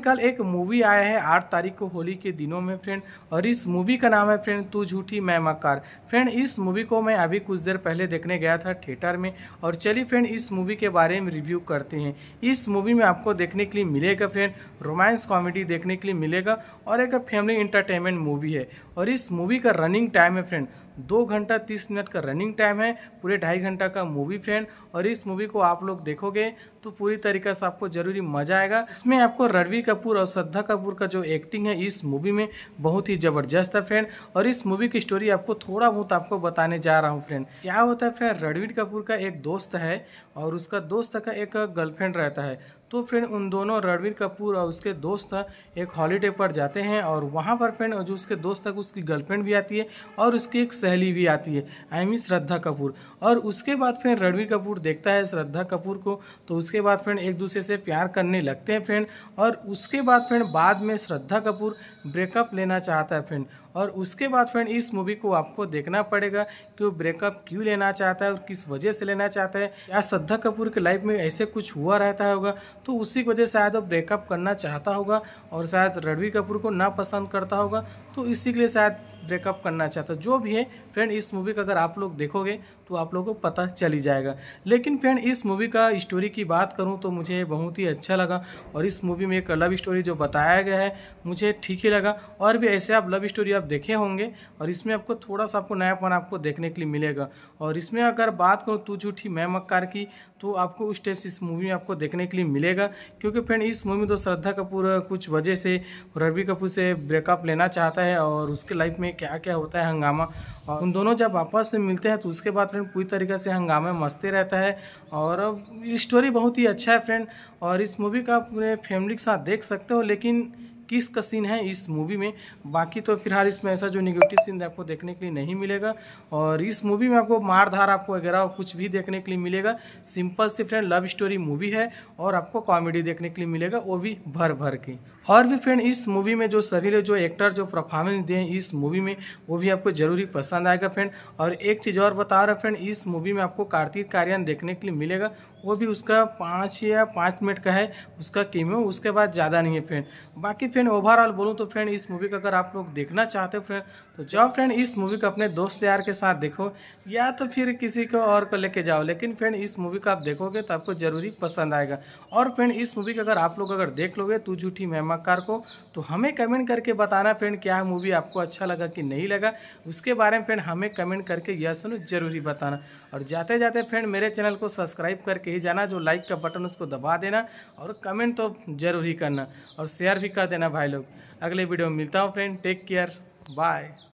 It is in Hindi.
फ्रेंड कल एक मूवी आया है आठ तारीख को होली के दिनों में फ्रेंड और इस मूवी का नाम है फ्रेंड तू झूठी मैं मकार फ्रेंड इस मूवी को मैं अभी कुछ देर पहले देखने गया था थिएटर में और चलिए फ्रेंड इस मूवी के बारे में रिव्यू करते हैं इस मूवी में आपको देखने के लिए मिलेगा फ्रेंड रोमांस कॉमेडी देखने के लिए मिलेगा और एक फैमिली इंटरटेनमेंट मूवी है और इस मूवी का रनिंग टाइम है फ्रेंड दो घंटा तीस मिनट का रनिंग टाइम है पूरे ढाई घंटा का मूवी फ्रेंड और इस मूवी को आप लोग देखोगे तो पूरी तरीके से आपको जरूरी मजा आएगा इसमें आपको रणवीर कपूर और श्रद्धा कपूर का जो एक्टिंग है इस मूवी में बहुत ही जबरदस्त है फ्रेंड और इस मूवी की स्टोरी आपको थोड़ा बहुत आपको बताने जा रहा हूँ फ्रेंड क्या होता है फ्रेंड रणवीर कपूर का एक दोस्त है और उसका दोस्त का एक गर्लफ्रेंड रहता है तो फ्रेंड उन दोनों रणवीर कपूर और उसके दोस्त एक हॉलीडे पर जाते हैं और वहाँ पर फ्रेंड जो उसके दोस्त तक उसकी गर्लफ्रेंड भी आती है और उसकी एक सहेली भी आती है आई मीन श्रद्धा कपूर और उसके बाद फ्रेंड रणवीर कपूर देखता है श्रद्धा कपूर को तो उसके बाद फ्रेंड एक दूसरे से प्यार करने लगते हैं फ्रेंड और उसके बाद फ्रेंड बाद में श्रद्धा कपूर ब्रेकअप लेना चाहता है फ्रेंड और उसके बाद फ्रेंड इस मूवी को आपको देखना पड़ेगा कि वो ब्रेकअप क्यों लेना चाहता है और किस वजह से लेना चाहता है या श्रद्धा कपूर के लाइफ में ऐसे कुछ हुआ रहता होगा तो उसी की वजह से शायद वो ब्रेकअप करना चाहता होगा और शायद रणवीर कपूर को ना पसंद करता होगा तो इसी के लिए शायद ब्रेकअप करना चाहता जो भी है फ्रेंड इस मूवी का अगर आप लोग देखोगे तो आप लोगों को पता चल ही जाएगा लेकिन फ्रेंड इस मूवी का स्टोरी की बात करूँ तो मुझे बहुत ही अच्छा लगा और इस मूवी में एक लव स्टोरी जो बताया गया है मुझे ठीक ही लगा और भी ऐसे आप लव स्टोरी आप देखे होंगे और इसमें आपको थोड़ा सा आपको नयापन आपको देखने के लिए मिलेगा और इसमें अगर बात करूँ तू झूठी मैं मक्कार की तो आपको उस टाइप से इस मूवी में आपको देखने के लिए मिलेगा क्योंकि फ्रेंड इस मूवी में तो श्रद्धा कपूर कुछ वजह से रवि कपूर से ब्रेकअप लेना चाहता है और उसके लाइफ में क्या क्या होता है हंगामा और उन दोनों जब आपस में मिलते हैं तो उसके बाद फ्रेंड पूरी तरीके से हंगामा मस्ती रहता है और स्टोरी बहुत ही अच्छा है फ्रेंड और इस मूवी का पूरे फैमिली के साथ देख सकते हो लेकिन किस का सीन है इस मूवी में बाकी तो फिलहाल इसमें ऐसा जो निगेटिव सीन आपको देखने के लिए नहीं मिलेगा और इस मूवी में आपको मार धार आपको वगैरह कुछ भी देखने के लिए मिलेगा सिंपल सी फ्रेंड लव स्टोरी मूवी है और आपको कॉमेडी देखने के लिए मिलेगा वो भी भर भर के और भी फ्रेंड इस मूवी में जो सभी जो एक्टर जो परफॉर्मेंस दिए इस मूवी में वो भी आपको जरूरी पसंद आएगा फ्रेंड और एक चीज़ और बता रहा फ्रेंड इस मूवी में आपको कार्तिक कार्यान देखने के लिए मिलेगा वो भी उसका पाँच या पाँच मिनट का है उसका कीमो उसके बाद ज़्यादा नहीं है फ्रेंड बाकी फ्रेंड ओवरऑल बोलूँ तो फ्रेंड इस मूवी को अगर आप लोग देखना चाहते हो फ्रेंड तो जाओ फ्रेंड इस मूवी को अपने दोस्त यार के साथ देखो या तो फिर किसी को और को लेके जाओ लेकिन फ्रेंड इस मूवी को आप देखोगे तो आपको जरूरी पसंद आएगा और फ्रेंड इस मूवी का अगर आप लोग अगर देख लोगे तू झूठी मेहमाकार को तो हमें कमेंट करके बताना फ्रेंड क्या मूवी आपको अच्छा लगा कि नहीं लगा उसके बारे में फ्रेंड हमें कमेंट करके यह सुनो जरूरी बताना और जाते जाते फ्रेंड मेरे चैनल को सब्सक्राइब करके ही जाना जो लाइक का बटन उसको दबा देना और कमेंट तो जरूर ही करना और शेयर भी कर देना भाई लोग अगले वीडियो में मिलता हूँ फ्रेंड टेक केयर बाय